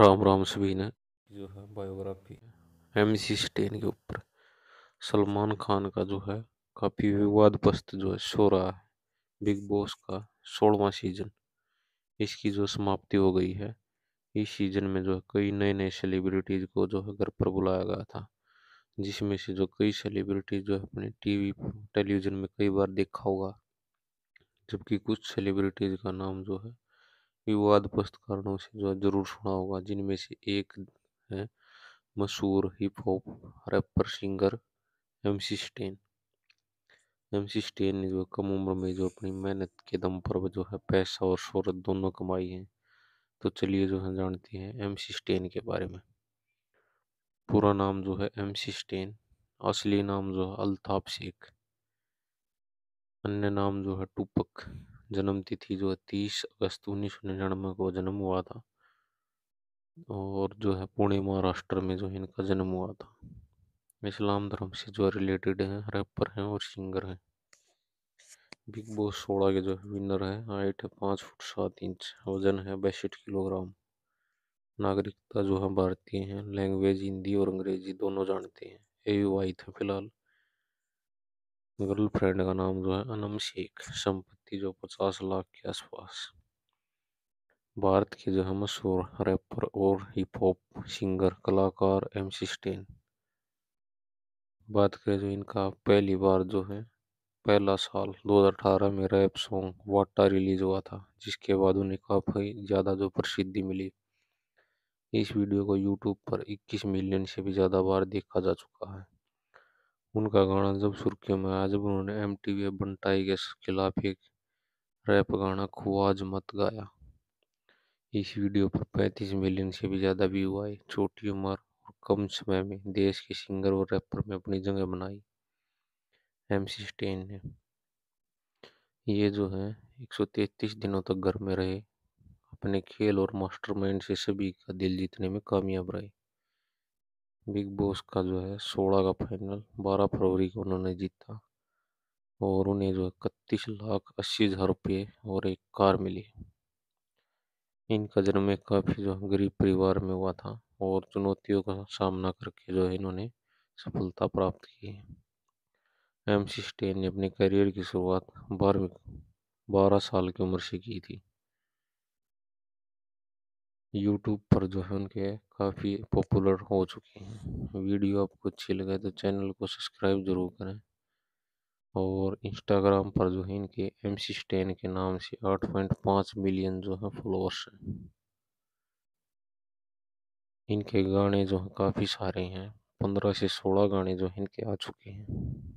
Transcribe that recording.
राम राम सभी ने जो है बायोग्राफी एम सी स्टेन के ऊपर सलमान खान का जो है काफ़ी विवाद पस्त जो है शो रहा है बिग बॉस का सोलवा सीजन इसकी जो समाप्ति हो गई है इस सीजन में जो है कई नए नए सेलिब्रिटीज़ को जो है घर पर बुलाया गया था जिसमें से जो कई सेलिब्रिटीज़ जो है अपने टीवी टेलीविज़न में कई बार देखा होगा जबकि कुछ सेलिब्रिटीज़ का नाम जो है विवाद पस्त से जो जरूर सुना होगा जिनमें से एक है मशहूर hip hop rapper singer M C Stan M C Stan ने जो कम उम्र में जो अपनी मेहनत के दम पर जो है पैसा और शोहरत दोनों कमाई है तो चलिए जो है जानते हैं एम सी स्टेन के बारे में पूरा नाम जो है एम सी स्टेन असली नाम जो है अल्ताफ शेख अन्य नाम जो है टूपक जन्म तिथि जो है तीस अगस्त उन्नीस सौ निन्यानवे को जन्म हुआ था और जो है पुणे महाराष्ट्र में जो है इनका जन्म हुआ था इस्लाम धर्म से जो है रिलेटेड हैं रैपर हैं और सिंगर हैं बिग बॉस सोलह के जो है विनर है हाइट है पाँच फुट सात इंच वजन है बैसठ किलोग्राम नागरिकता जो है भारतीय है लैंग्वेज हिंदी और अंग्रेजी दोनों जानते हैं अविवाहित है फिलहाल गर्लफ्रेंड का नाम जो है अनम शेख संपत्ति थी जो पचास लाख के आसपास भारत के जो है मशहूर रैपर और हिप हॉप सिंगर कलाकार एम सिस्टेन बात करें जो इनका पहली बार जो है पहला साल 2018 में रैप सॉन्ग वाटा रिलीज हुआ था जिसके बाद उन्हें काफ़ी ज़्यादा जो प्रसिद्धि मिली इस वीडियो को यूट्यूब पर 21 मिलियन से भी ज़्यादा बार देखा जा चुका है उनका गाना जब सुर्खियों में आया जब उन्होंने एम टी वी बन टाइगर्स खिलाफ एक रैप गाना ख्वाज मत गाया इस वीडियो पर 35 मिलियन से भी ज़्यादा व्यू आए छोटी उम्र और कम समय में देश के सिंगर और रैपर में अपनी जगह बनाई एम सी स्टेन ने ये जो है 133 दिनों तक घर में रहे अपने खेल और मास्टरमाइंड से सभी का दिल जीतने में कामयाब रहे बिग बॉस का जो है सोलह का फाइनल बारह फरवरी को उन्होंने जीता और उन्हें जो इकतीस लाख अस्सी हज़ार रुपये और एक कार मिली इनका जन्म एक काफ़ी जो गरीब परिवार में हुआ था और चुनौतियों का सामना करके जो है इन्होंने सफलता प्राप्त की एम सी स्टेन ने अपने करियर की शुरुआत बारहवीं बारह साल की उम्र से की थी यूट्यूब पर जो है उनके काफ़ी पॉपुलर हो चुके हैं वीडियो आपको अच्छी लगे तो चैनल को सब्सक्राइब जरूर करें और इंस्टाग्राम पर जो है इनके एम सी स्टेन के नाम से आठ पॉइंट पाँच मिलियन जो है फॉलोअर्स हैं इनके गाने जो हैं काफ़ी सारे हैं पंद्रह से सोलह गाने जो है इनके आ चुके हैं